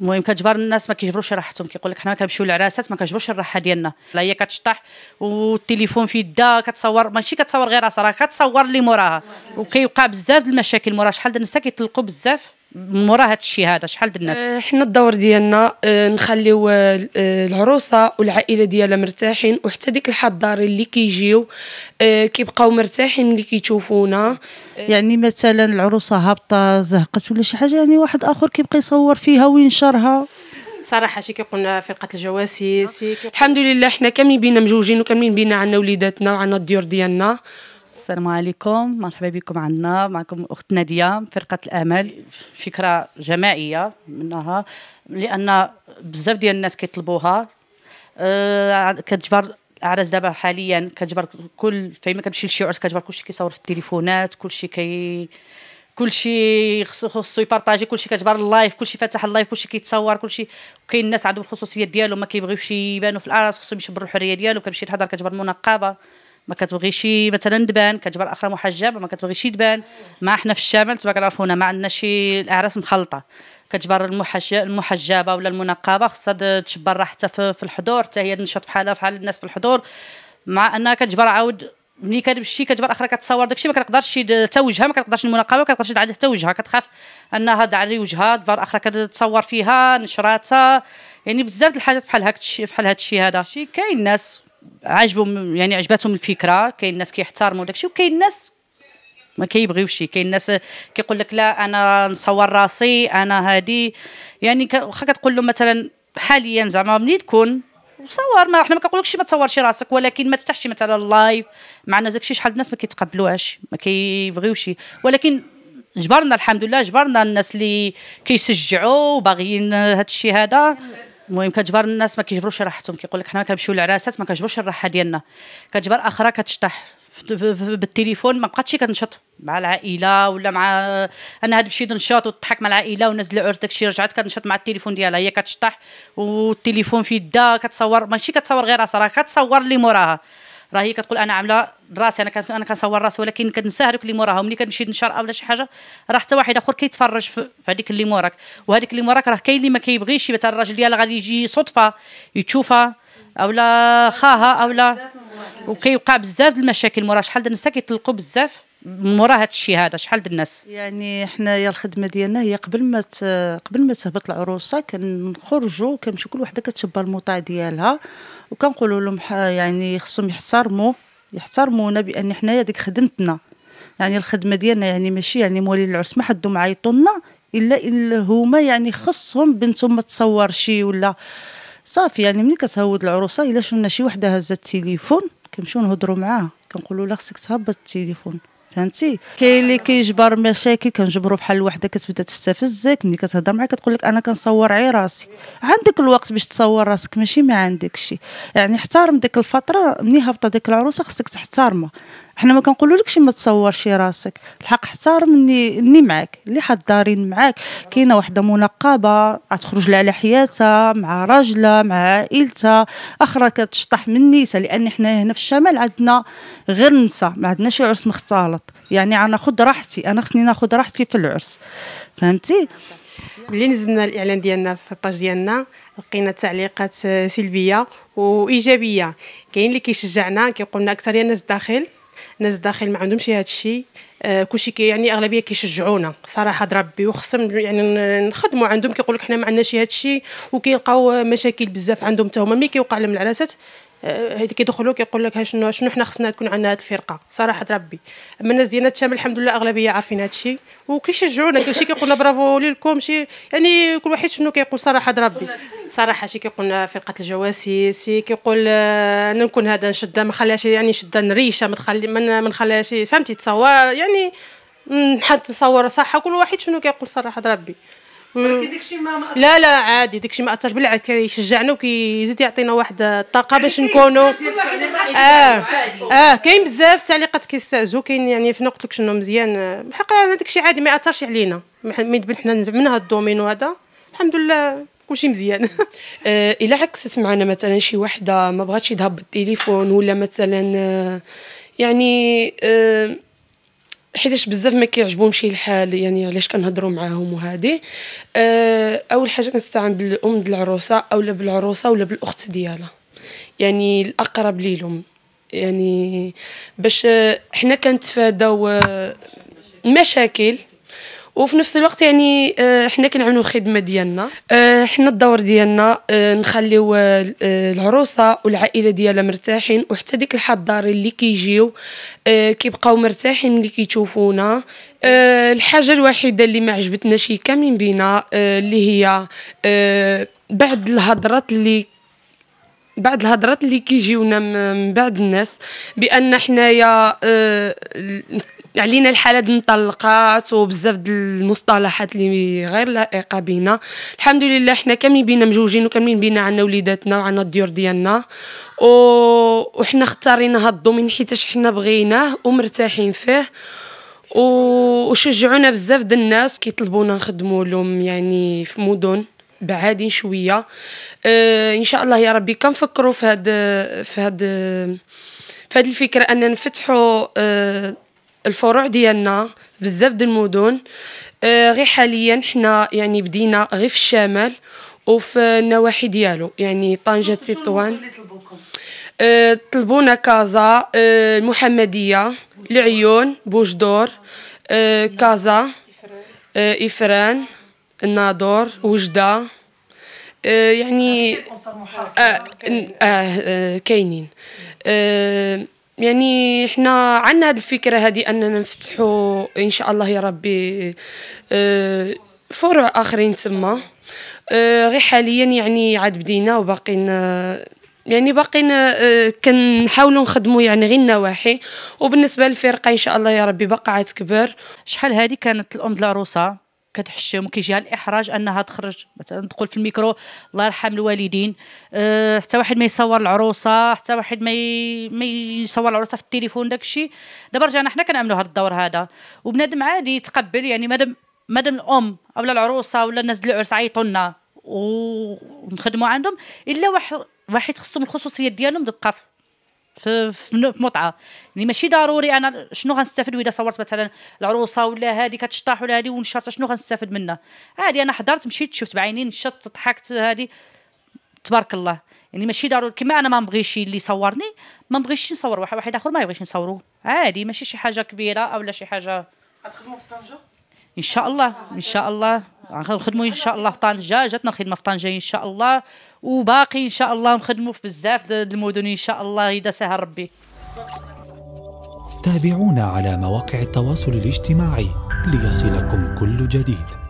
المهم كتجبر الناس ما كيجبروش راحتهم كيقول لك حنا كنمشيو للعراسات ما كنجبروش الراحه ديالنا لا هي كتشطح والتليفون في يدها كتصور ماشي كتصور غير راسها راه كتصور اللي موراها وكيوقع بزاف د المشاكل مورا شحال د النساء كيطلقوا بزاف من وراء هذا الشيء هذا شحال د الناس آه، حنا الدور ديالنا آه، نخليو آه، العروسه والعائله ديالها مرتاحين وحتى ديك الحضاري اللي كيجيو كيبقاو مرتاحين ملي كيشوفونا يعني مثلا العروسه هابطه زهقت ولا شي حاجه يعني واحد اخر كيبقى يصور فيها وينشرها صراحه شي كيقولنا فرقه الجواسيس الحمد لله حنا كاملين بينا مجوجين وكاملين بينا عندنا وليداتنا وعندنا الديور ديالنا السلام عليكم مرحبا بكم عندنا معكم اخت ناديه فرقه الامل فكره جماعيه منها لان بزاف ديال الناس كيطلبوها أه كتجبر الاعراس دابا حاليا كتجبر كل فين ما كتمشي لشي عرس كتجبر كلشي كيصور في التليفونات كلشي كي كلشي خصو خصو يبارطاجي كلشي كتجبر اللايف كلشي فاتح اللايف كلشي كيتصور كلشي وكاين الناس عندهم الخصوصيه ديالهم ما كيبغيوش يبانوا في الاعراس خصهم يشبروا الحريه ديالهم كتمشي تهضر كتجبر منقبه ما كتبغيش مثلا تبان كتجبر اخرى محجبه ما كتبغيش تبان ما حنا في الشمال تبارك الله هنا ما عندنا شي الاعراس مخلطه كتجبر المحجبه ولا المنقبه خصها تجبر حتى في الحضور حتى هي تنشط بحالها بحال الناس في الحضور مع انها كتجبر عاود ملي كتمشي كتجبر اخرى كتصور داكشي ما كتقدرش حتى وجهها ما كتقدرش المنقبه ما كتقدرش تعاد حتى وجهها كتخاف انها تعري وجهها دبر اخرى كتصور فيها نشراتها يعني بزاف د الحاجات بحال هكا بحال هادشي هذا شي كاين ناس عجبهم يعني عجباتهم الفكره كاين الناس كيحترموا داكشي وكاين الناس ما كيبغيوش كاين الناس كيقول لك لا انا نصور راسي انا هادي يعني واخا كتقول له مثلا حاليا زعما ملي تكون صور ما حنا ما كنقولكش ما تصورش راسك ولكن ما تفتحش مثلا اللايف معنا داكشي شحال الناس ما كيتقبلوهاش ما كيبغيوش ولكن جبرنا الحمد لله جبرنا الناس اللي كيشجعوا وباغيين هذا الشيء هذا المهم كتجبر الناس ما كيجبروش راحتهم كيقول لك حنا كنمشيو للعراسات ما كنجبروش الراحه ديالنا كتجبر اخرى كتشطح بالتليفون ما بقاتش كنشط مع العائله ولا مع انا هاد مشيت نشاط وتضحك مع العائله ونزل العرس داكشي رجعت كنشط مع التليفون ديالها هي كتشطح والتليفون في يدها كتصور ماشي كتصور غير راسها راه كتصور اللي موراها راه هي كتقول انا عامله راسي انا انا كنصور راسي ولكن كنسى هذوك اللي موراها ملي كنمشي نشر ولا شي حاجه راه حتى واحد اخر كيتفرج في هذيك اللي موراك وهذيك اللي موراك راه كاين اللي ما كيبغيش مثلا الراجل ديالها غادي يجي صدفه يتشوفها اولا خاها اولا وكيوقع بزاف د المشاكل مورا شحال د النساء كيطلقوا بزاف من وراء هذا الشيء هذا شحال د الناس يعني حنايا الخدمه ديالنا هي قبل ما قبل ما تهبط العروسه كنخرجوا كنمشيو كل وحده كتشبى المطاع ديالها وكنقولوا لهم يعني خصهم يحترموا يحترمونا بان حنايا ديك خدمتنا يعني الخدمه ديالنا يعني ماشي يعني مولي العرس ما حدهم عيطوا لنا الا الا هما يعني خصهم بنتهم ما تصور شي ولا صافي يعني ملي كتهود العروسه الا شفنا شي وحده هزت التليفون كنمشيو نهضروا معاها كنقولوا لها خصك تهبط التليفون فهمتي كاين اللي كيجبر مشاكل كنجبرو بحال الوحده كتبدا تستفزك ملي كتهضر معاك كتقول لك انا كنصور عي راسي عندك الوقت باش تصور راسك ماشي ما عندك شي يعني احترم ديك الفتره ملي هبطه ديك العروسه خصك تحترمها حنا ما كنقولولكش ما تصورش راسك الحق احتار مني اني معاك اللي حضارين معاك كاينه وحده منقبه غتخرج لها على حياتها مع راجلها مع عائلتها اخرى كتشطح من النساء لان حنا هنا في الشمال عندنا غير نساء ما عندناش عرس مختلط يعني انا خد راحتي انا خصني ناخذ راحتي في العرس فهمتي ملي نزلنا الاعلان ديالنا في الباج ديالنا لقينا تعليقات آه، سلبيه وايجابيه كاين اللي كيشجعنا كيقول لنا اكثر الناس داخل الناس الداخل ما عندهمش هذا الشيء آه كلشي يعني اغلبيه كيشجعونا صراحه ربي وخصهم يعني نخدموا عندهم كيقول لك حنا ما عندناش هذا الشيء وكيلقاو مشاكل بزاف عندهم حتى هما ملي كيوقع لهم العراسات آه، هادي كيدخلوا كيقول لك شنو شنو حنا خصنا تكون عندنا هاد الفرقه صراحه ربي اما الناس ديالنا تشام الحمد لله اغلبيه عارفين هادشي وكيشجعونا كلشي كيقول لنا برافو لكم شي يعني كل واحد شنو كيقول صراحه ربي صراحه شي كيقول فرقه الجواسيس شي كيقول آه، انا نكون هذا نشده ما نخليهاش يعني شد نريشه ما تخلي ما نخليهاش فهمتي تصور يعني حد تصور صح كل واحد شنو كيقول صراحه ربي ما لا لا عادي داكشي ما اثرش بالعكس كيشجعنا وكيزيد يعطينا واحد الطاقه باش نكونوا اه اه كاين بزاف التعليقات كيستعزو كاين يعني في نقطه شنو مزيان بحق داكشي عادي ما اثرش علينا ما حنا زعما من هاد الدومين وهذا الحمد لله كلشي مزيان آه، الى الا سمعنا مثلا شي وحده ما بغاتش يذهب بالتليفون ولا مثلا آه، يعني آه، حيتاش بزاف ما كيعجبهمش الحال يعني علاش كنهضروا معاهم وهادي اول حاجه كنستعن بالام العروسه اولا بالعروسه ولا بالاخت ديالها يعني الاقرب ليهم يعني باش حنا كنتفاداو مشاكل وفي نفس الوقت يعني آه، حنا كنعاونوا الخدمه ديالنا آه، حنا الدور ديالنا آه، نخليو العروسه والعائله ديالها مرتاحين وحتى ديك الحضاري اللي كيجيو كيبقاو مرتاحين ملي كيشوفونا الحاجه الوحيده اللي ما عجبتناش كاملين بينا اللي هي بعد الهضرات اللي بعد الهضرات اللي كيجيونا من بعد الناس بان حنايا علينا يعني الحاله ديال المطلقات وبزاف د المصطلحات اللي غير لائقه بينا الحمد لله حنا كاملين بينا مجوجين وكاملين بينا عندنا وليداتنا وعندنا الديور ديالنا و... وحنا اختارينا هاد الدومين حيتاش حنا بغيناه ومرتاحين فيه و... وشجعونا بزاف د الناس كيطلبونا نخدموا لهم يعني في مدن بعادين شويه آه ان شاء الله يا ربي كنفكروا في هاد في هاد في هاد الفكره اننا نفتحوا آه الفروع ديالنا بزاف د المدن آه، غير حاليا حنا يعني بدينا غير في الشمال وفي النواحي ديالو يعني طنجه تطوان آه، طلبونا كازا آه، المحمديه العيون بوجدور كازا افران الناظور وجده يعني, يعني آه, آه, آه كاينين آه يعني احنا عندنا هذه الفكره هذه اننا نفتحوا ان شاء الله يا ربي آه، فروع اخرين تما آه، غير حاليا يعني عاد بدينا وباقيين يعني باقينا آه، كنحاولوا نخدموا يعني غير النواحي وبالنسبه للفرقه ان شاء الله يا ربي باقا عاد تكبر شحال هذه كانت الام دلاروسا كتحشم وكيجيها الاحراج انها تخرج مثلا تقول في الميكرو الله يرحم الوالدين أه حتى واحد ما يصور العروسه حتى واحد ما ما يصور العروسه في التليفون الشيء دابا رجعنا حنا كنعملوا هذا الدور هذا وبنادم عادي يتقبل يعني مادام مادام الام او العروسه ولا الناس ديال العرس عيطوا لنا ونخدموا عندهم الا واحد واحد خصهم الخصوصيه ديالهم تبقى في في متعه يعني ماشي ضروري انا شنو غنستافد واذا صورت مثلا العروسه ولا هذه كتشطح ولا هذه ونشرت شنو غنستافد منها عادي انا حضرت مشيت شفت بعيني نشطت ضحكت هذه تبارك الله يعني ماشي ضروري كما انا ما نبغيش اللي صورني ما نبغيش نصور واحد واحد اخر ما يبغيش نصوره عادي ماشي شي حاجه كبيره او لا شي حاجه غتخدموا في طنجه ان شاء الله ان شاء الله غنخدموا ان شاء الله في طنجه جاتنا الخدمه في طنجه ان شاء الله وباقي ان شاء الله نخدموا في بزاف المدن ان شاء الله اذا سهل ربي تابعونا على مواقع التواصل الاجتماعي ليصلكم كل جديد